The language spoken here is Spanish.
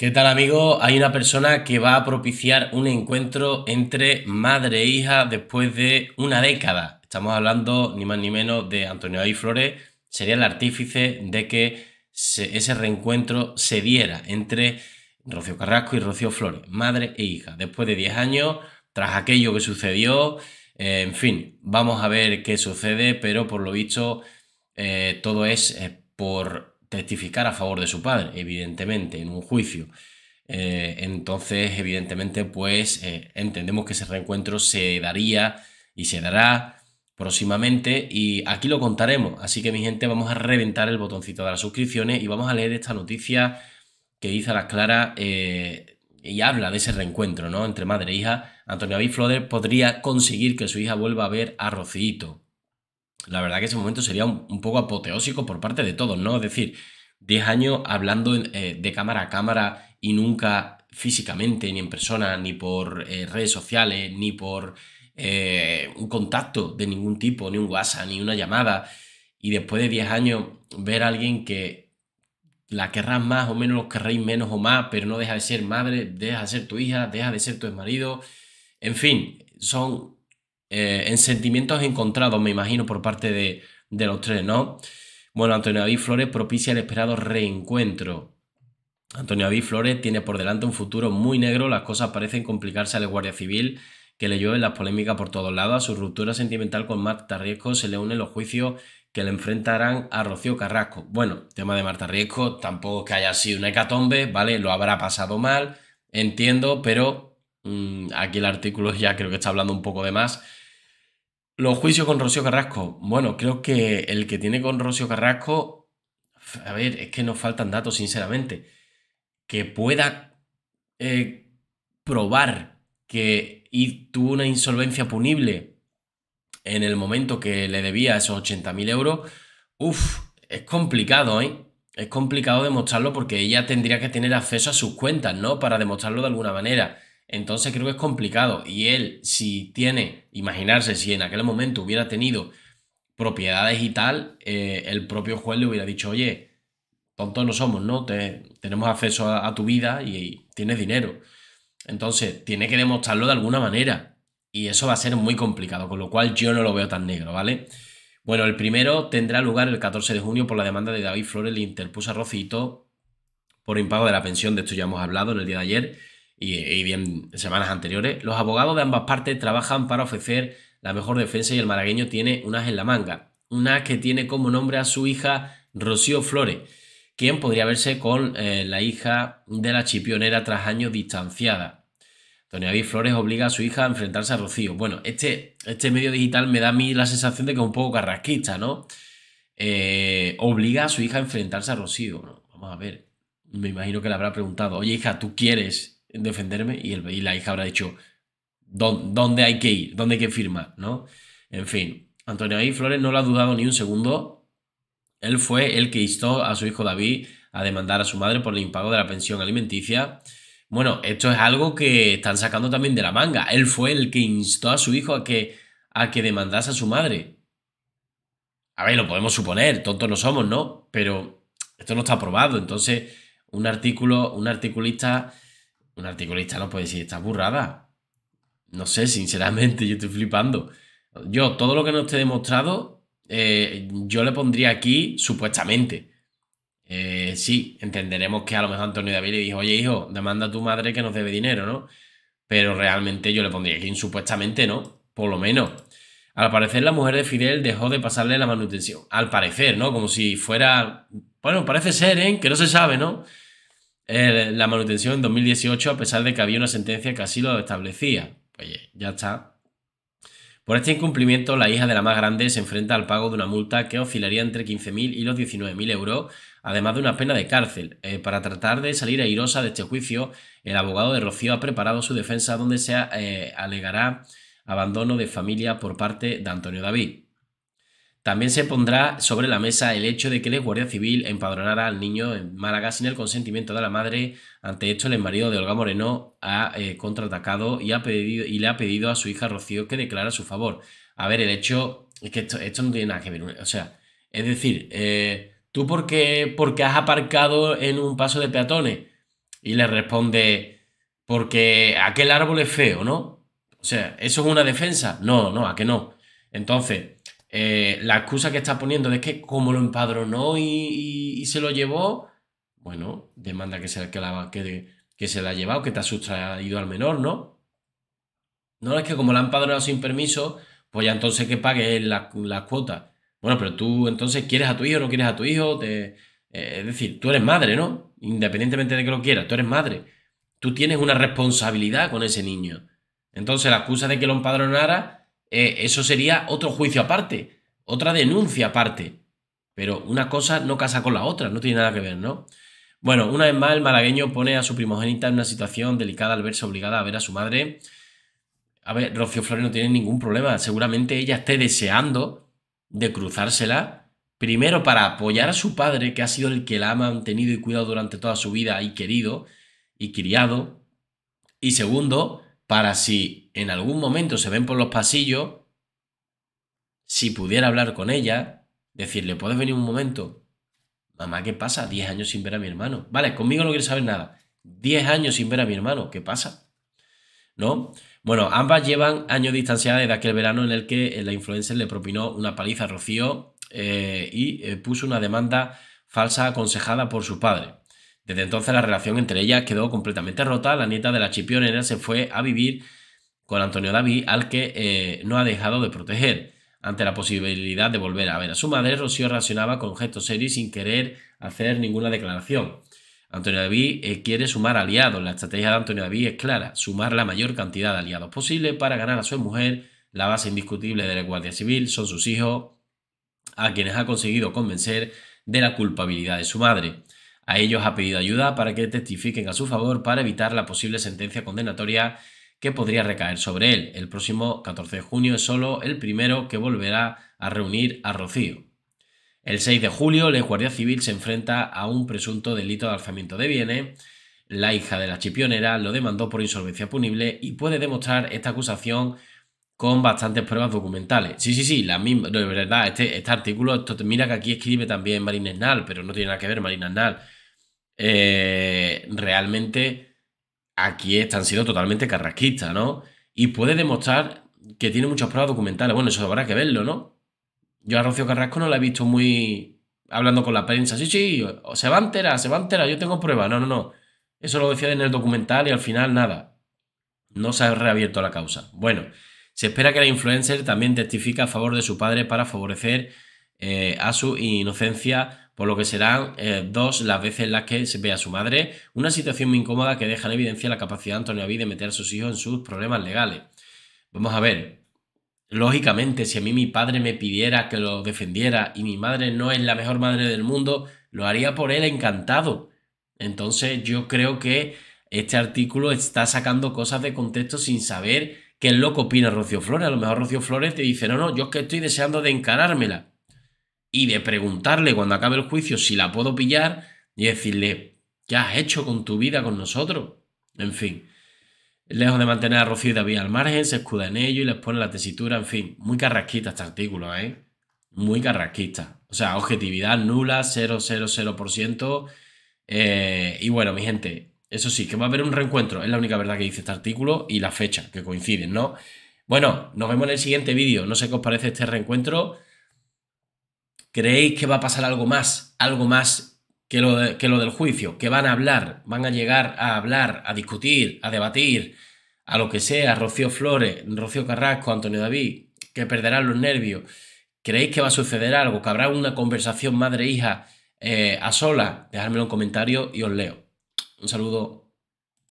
¿Qué tal amigo? Hay una persona que va a propiciar un encuentro entre madre e hija después de una década. Estamos hablando ni más ni menos de Antonio Ay Flores. Sería el artífice de que ese reencuentro se diera entre Rocío Carrasco y Rocío Flores, madre e hija. Después de 10 años, tras aquello que sucedió, eh, en fin, vamos a ver qué sucede, pero por lo dicho, eh, todo es eh, por testificar a favor de su padre, evidentemente, en un juicio. Eh, entonces, evidentemente, pues eh, entendemos que ese reencuentro se daría y se dará próximamente y aquí lo contaremos. Así que mi gente, vamos a reventar el botoncito de las suscripciones y vamos a leer esta noticia que dice a las claras eh, y habla de ese reencuentro, ¿no? Entre madre e hija. Antonio David podría conseguir que su hija vuelva a ver a Rocito la verdad que ese momento sería un, poco apoteósico por parte de todos, ¿no? Es decir, 10 años hablando eh, de cámara a cámara y nunca físicamente, ni en persona, ni por eh, redes sociales, ni por eh, un contacto de ningún tipo, ni un WhatsApp, ni una llamada. Y después de 10 años ver a alguien que la querrás más o menos, lo querréis menos o más, pero no deja de ser madre, deja de ser tu hija, deja de ser tu marido. En fin, son eh, en sentimientos encontrados, me imagino, por parte de, de los tres, ¿no? Bueno, Antonio David Flores propicia el esperado reencuentro. Antonio David Flores tiene por delante un futuro muy negro, las cosas parecen complicarse a la Guardia Civil, que le llueven las polémicas por todos lados, a su ruptura sentimental con Marta Riesco se le unen los juicios que le enfrentarán a Rocío Carrasco. Bueno, tema de Marta Riesco, tampoco que haya sido una hecatombe, ¿vale? Lo habrá pasado mal, entiendo, pero mm, aquí el artículo ya creo que está hablando un poco de más. Los juicios con Rocío Carrasco. Bueno, creo que el que tiene con Rocío Carrasco, a ver, es que nos faltan datos, sinceramente, que pueda eh, probar que y tuvo una insolvencia punible en el momento que le debía esos 80.000 euros, Uf, es complicado, ¿eh? Es complicado demostrarlo porque ella tendría que tener acceso a sus cuentas, ¿no? Para demostrarlo de alguna manera. Entonces creo que es complicado. Y él, si tiene, imaginarse, si en aquel momento hubiera tenido propiedades y tal, eh, el propio juez le hubiera dicho, oye, tontos no somos, ¿no? Te, tenemos acceso a, tu vida y, y, tienes dinero. Entonces, tiene que demostrarlo de alguna manera. Y eso va a ser muy complicado, con lo cual yo no lo veo tan negro, ¿vale? Bueno, el primero tendrá lugar el 14 de junio por la demanda de David Flores, le interpuso a Rocito por impago de la pensión, de esto ya hemos hablado en el día de ayer y, bien semanas anteriores, los abogados de ambas partes trabajan para ofrecer la mejor defensa y el maragueño tiene unas en la manga. Una que tiene como nombre a su hija Rocío Flores, quien podría verse con eh, la hija de la chipionera tras años distanciada. Tony Flores obliga a su hija a enfrentarse a Rocío. Bueno, este, este medio digital me da a mí la sensación de que es un poco carrasquista, ¿no? Eh, obliga a su hija a enfrentarse a Rocío. vamos a ver. Me imagino que le habrá preguntado, oye hija, ¿tú quieres defenderme y, el, y la hija habrá dicho ¿dónde, hay que ir, dónde hay que firmar, ¿no? En fin, Antonio Ahí Flores no lo ha dudado ni un segundo. Él fue el que instó a su hijo David a demandar a su madre por el impago de la pensión alimenticia. Bueno, esto es algo que están sacando también de la manga. Él fue el que instó a su hijo a que, a que demandase a su madre. A ver, lo podemos suponer, tontos no somos, ¿no? Pero esto no está aprobado. Entonces, un artículo, un articulista un articulista no puede decir está burrada. No sé, sinceramente, yo estoy flipando. Yo, todo lo que no esté demostrado, eh, yo le pondría aquí supuestamente. Eh, sí, entenderemos que a lo mejor Antonio David le dijo, oye hijo, demanda a tu madre que nos debe dinero, ¿no? Pero realmente yo le pondría aquí supuestamente, ¿no? Por lo menos. Al parecer la mujer de Fidel dejó de pasarle la manutención. Al parecer, ¿no? Como si fuera... Bueno, parece ser, ¿eh? Que no se sabe, ¿no? Eh, la manutención en 2018 a pesar de que había una sentencia que así lo establecía. Oye, ya está. Por este incumplimiento, la hija de la más grande se enfrenta al pago de una multa que oscilaría entre 15.000 y los 19.000 euros, además de una pena de cárcel. Eh, para tratar de salir airosa de este juicio, el abogado de Rocío ha preparado su defensa donde se eh, alegará abandono de familia por parte de Antonio David. También se pondrá sobre la mesa el hecho de que la Guardia Civil empadronara al niño en Málaga sin el consentimiento de la madre. Ante esto, el marido de Olga Moreno ha eh, contraatacado y, le ha pedido a su hija Rocío que declara su favor. A ver, el hecho es que esto, no tiene nada que ver. O sea, es decir, eh, tú porque, porque has aparcado en un paso de peatones y le responde porque aquel árbol es feo, ¿no? O sea, ¿eso es una defensa? No, no, ¿a que no? Entonces... Eh, la excusa que está poniendo de que como lo empadronó y, se lo llevó, bueno, demanda que se, que, la, que, que se la ha llevado, que te ha sustraído al menor, ¿no? No es que como la han empadronado sin permiso, pues ya entonces que pague las la cuotas. Bueno, pero tú entonces quieres a tu hijo, no quieres a tu hijo, eh, es decir, tú eres madre, ¿no? Independientemente de que lo quieras, tú eres madre. Tú tienes una responsabilidad con ese niño. Entonces la excusa de que lo empadronara eh, eso sería otro juicio aparte, otra denuncia aparte. Pero una cosa no casa con la otra, no tiene nada que ver, ¿no? Bueno, una vez más el malagueño pone a su primogénita en una situación delicada al verse obligada a ver a su madre. A ver, Rocío Flores no tiene ningún problema. Seguramente ella esté deseando de cruzársela. Primero para apoyar a su padre, que ha sido el que la ha mantenido y cuidado durante toda su vida y querido y criado. Y segundo, para si en algún momento se ven por los pasillos, si pudiera hablar con ella, decirle, ¿puedes venir un momento? Mamá, ¿qué pasa? Diez años sin ver a mi hermano. Vale, conmigo no quiere saber nada. Diez años sin ver a mi hermano, ¿qué pasa? ¿No? Bueno, ambas llevan años distanciadas desde aquel verano en el que la influencer le propinó una paliza a Rocío eh, y eh, puso una demanda falsa aconsejada por su padre. Desde entonces la relación entre ellas quedó completamente rota, la nieta de la chipionera se fue a vivir con Antonio David, al que eh, no ha dejado de proteger. Ante la posibilidad de volver a ver a su madre, Rocío reaccionaba con gestos serios sin querer hacer ninguna declaración. Antonio David eh, quiere sumar aliados. La estrategia de Antonio David es clara, sumar la mayor cantidad de aliados posible para ganar a su mujer. La base indiscutible de la Guardia Civil son sus hijos, a quienes ha conseguido convencer de la culpabilidad de su madre. A ellos ha pedido ayuda para que testifiquen a su favor para evitar la posible sentencia condenatoria que podría recaer sobre él. El próximo 14 de junio es solo el primero que volverá a reunir a Rocío. El 6 de julio, la Guardia Civil se enfrenta a un presunto delito de alzamiento de bienes. La hija de la chipionera lo demandó por insolvencia punible y puede demostrar esta acusación con bastantes pruebas documentales. Sí, sí, sí, la misma, de verdad, este, este artículo, mira que aquí escribe también Marina Esnal, pero no tiene nada que ver Marina Esnal eh, realmente aquí están siendo totalmente carrasquistas, ¿no? Y puede demostrar que tiene muchas pruebas documentales. Bueno, eso habrá que verlo, ¿no? Yo a Rocío Carrasco no la he visto muy hablando con la prensa. Sí, sí, se va a enterar, se va a enterar, yo tengo pruebas. No, no, no. Eso lo decía en el documental y al final nada. No se ha reabierto la causa. Bueno, se espera que la influencer también testifique a favor de su padre para favorecer eh, a su inocencia por lo que serán eh, dos las veces en las que se ve a su madre, una situación muy incómoda que deja en evidencia la capacidad de Antonio David de meter a sus hijos en sus problemas legales. Vamos a ver, lógicamente, si a mí mi padre me pidiera que lo defendiera y mi madre no es la mejor madre del mundo, lo haría por él encantado. Entonces yo creo que este artículo está sacando cosas de contexto sin saber qué loco opina Rocío Flores. A lo mejor Rocío Flores te dice, no, no, yo es que estoy deseando de encarármela y de preguntarle cuando acabe el juicio si la puedo pillar y decirle, ¿qué has hecho con tu vida con nosotros? En fin. Lejos de mantener a Rocío y David al margen, se escuda en ello y les pone la tesitura, en fin, muy carrasquista este artículo, ¿eh? Muy carrasquista. O sea, objetividad nula, 0,00%. Eh, y bueno, mi gente, eso sí, que va a haber un reencuentro, es la única verdad que dice este artículo y la fecha, que coinciden, ¿no? Bueno, nos vemos en el siguiente vídeo, no sé qué os parece este reencuentro. ¿Creéis que va a pasar algo más? Algo más que lo, del juicio, que van a hablar, van a llegar a hablar, a discutir, a debatir, a lo que sea, Rocío Flores, Rocío Carrasco, Antonio David, que perderán los nervios. ¿Creéis que va a suceder algo? ¿Que habrá una conversación madre-hija eh, a sola? Dejadmelo en comentario y os leo. Un saludo